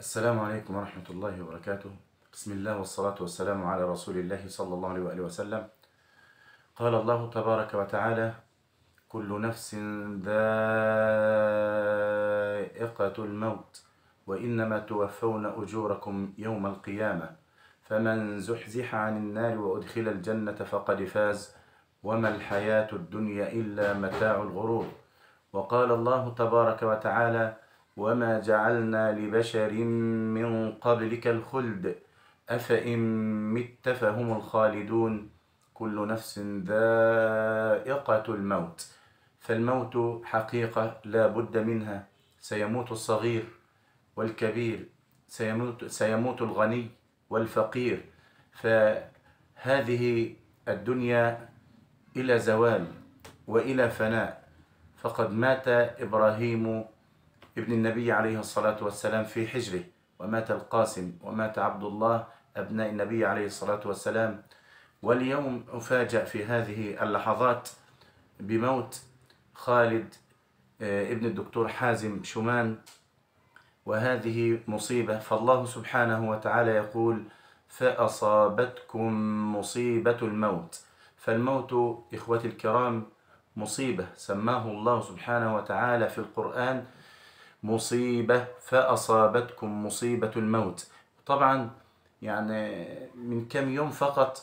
السلام عليكم ورحمة الله وبركاته بسم الله والصلاة والسلام على رسول الله صلى الله عليه وآله وسلم قال الله تبارك وتعالى كل نفس ذائقة الموت وإنما توفون أجوركم يوم القيامة فمن زحزح عن النار وأدخل الجنة فقد فاز وما الحياة الدنيا إلا متاع الغرور وقال الله تبارك وتعالى وما جعلنا لبشر من قبلك الخلد أفإن مت فهم الخالدون كل نفس ذائقة الموت فالموت حقيقة لا بد منها سيموت الصغير والكبير سيموت, سيموت الغني والفقير فهذه الدنيا إلى زوال وإلى فناء فقد مات إبراهيم ابن النبي عليه الصلاة والسلام في حجره ومات القاسم ومات عبد الله أبناء النبي عليه الصلاة والسلام واليوم أفاجأ في هذه اللحظات بموت خالد آه، ابن الدكتور حازم شومان وهذه مصيبة فالله سبحانه وتعالى يقول فأصابتكم مصيبة الموت فالموت إخوتي الكرام مصيبة سماه الله سبحانه وتعالى في القرآن مصيبة فأصابتكم مصيبة الموت طبعا يعني من كم يوم فقط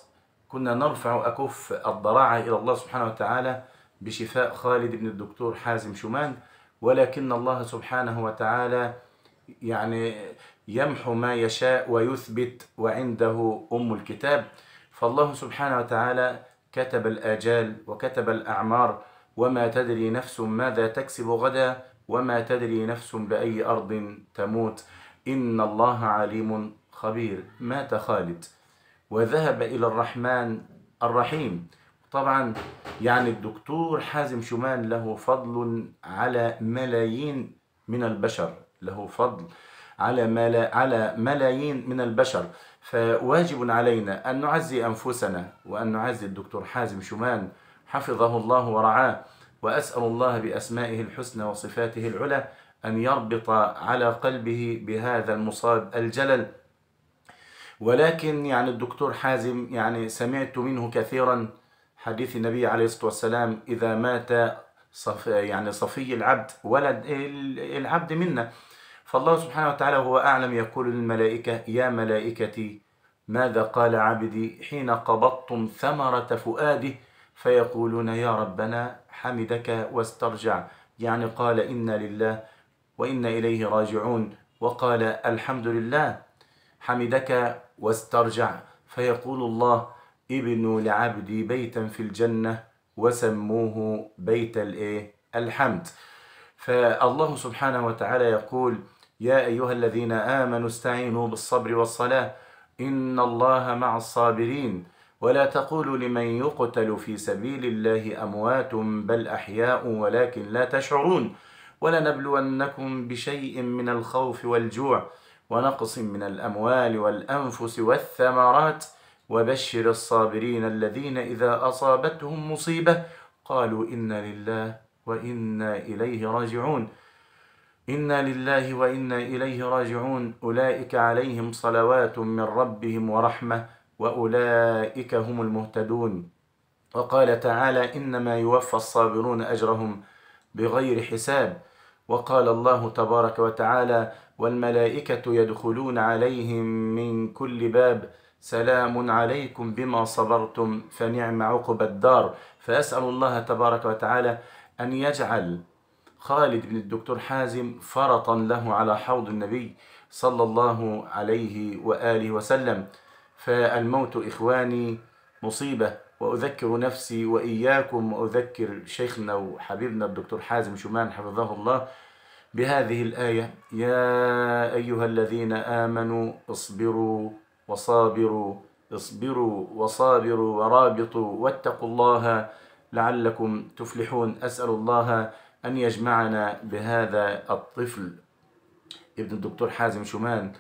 كنا نرفع أكف الضراعة إلى الله سبحانه وتعالى بشفاء خالد بن الدكتور حازم شومان ولكن الله سبحانه وتعالى يعني يمحو ما يشاء ويثبت وعنده أم الكتاب فالله سبحانه وتعالى كتب الآجال وكتب الأعمار وما تدري نفس ماذا تكسب غدا وما تدري نفس بأي أرض تموت إن الله عليم خبير مات خالد وذهب إلى الرحمن الرحيم طبعا يعني الدكتور حازم شومان له فضل على ملايين من البشر له فضل على على ملايين من البشر فواجب علينا أن نعزي أنفسنا وأن نعزي الدكتور حازم شومان حفظه الله ورعاه وأسأل الله بأسمائه الحسنى وصفاته العلى أن يربط على قلبه بهذا المصاب الجلل ولكن يعني الدكتور حازم يعني سمعت منه كثيرا حديث النبي عليه الصلاة والسلام إذا مات صف يعني صفي العبد ولد العبد منا فالله سبحانه وتعالى هو أعلم يقول للملائكة يا ملائكتي ماذا قال عبدي حين قبضتم ثمرة فؤاده فيقولون يا ربنا حمدك واسترجع يعني قال إنا لله وإنا إليه راجعون وقال الحمد لله حمدك واسترجع فيقول الله ابنوا لعبدي بيتا في الجنة وسموه بيت الايه الحمد فالله سبحانه وتعالى يقول يا أيها الذين آمنوا استعينوا بالصبر والصلاة إن الله مع الصابرين ولا تقولوا لمن يقتل في سبيل الله أموات بل أحياء ولكن لا تشعرون ولنبلونكم بشيء من الخوف والجوع ونقص من الأموال والأنفس والثمرات وبشر الصابرين الذين إذا أصابتهم مصيبة قالوا إنا لله وإنا إليه راجعون إنا لله وإنا إليه راجعون أولئك عليهم صلوات من ربهم ورحمة واولئك هم المهتدون وقال تعالى انما يوفى الصابرون اجرهم بغير حساب وقال الله تبارك وتعالى والملائكه يدخلون عليهم من كل باب سلام عليكم بما صبرتم فنعم عقب الدار فاسال الله تبارك وتعالى ان يجعل خالد بن الدكتور حازم فرطا له على حوض النبي صلى الله عليه واله وسلم فالموت إخواني مصيبة وأذكر نفسي وإياكم وأذكر شيخنا وحبيبنا الدكتور حازم شومان حفظه الله بهذه الآية يا أيها الذين آمنوا اصبروا وصابروا اصبروا وصابروا ورابطوا واتقوا الله لعلكم تفلحون أسأل الله أن يجمعنا بهذا الطفل ابن الدكتور حازم شومان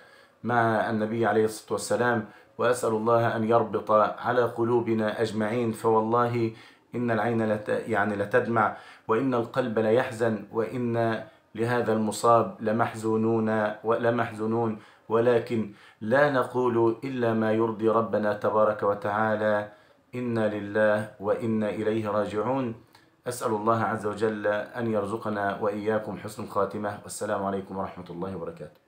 مع النبي عليه الصلاة والسلام وأسأل الله أن يربط على قلوبنا أجمعين فوالله إن العين لت يعني لتدمع وإن القلب ليحزن وإن لهذا المصاب لمحزونون ولمحزنون ولكن لا نقول إلا ما يرضي ربنا تبارك وتعالى إنا لله وإنا إليه راجعون أسأل الله عز وجل أن يرزقنا وإياكم حسن الخاتمة والسلام عليكم ورحمة الله وبركاته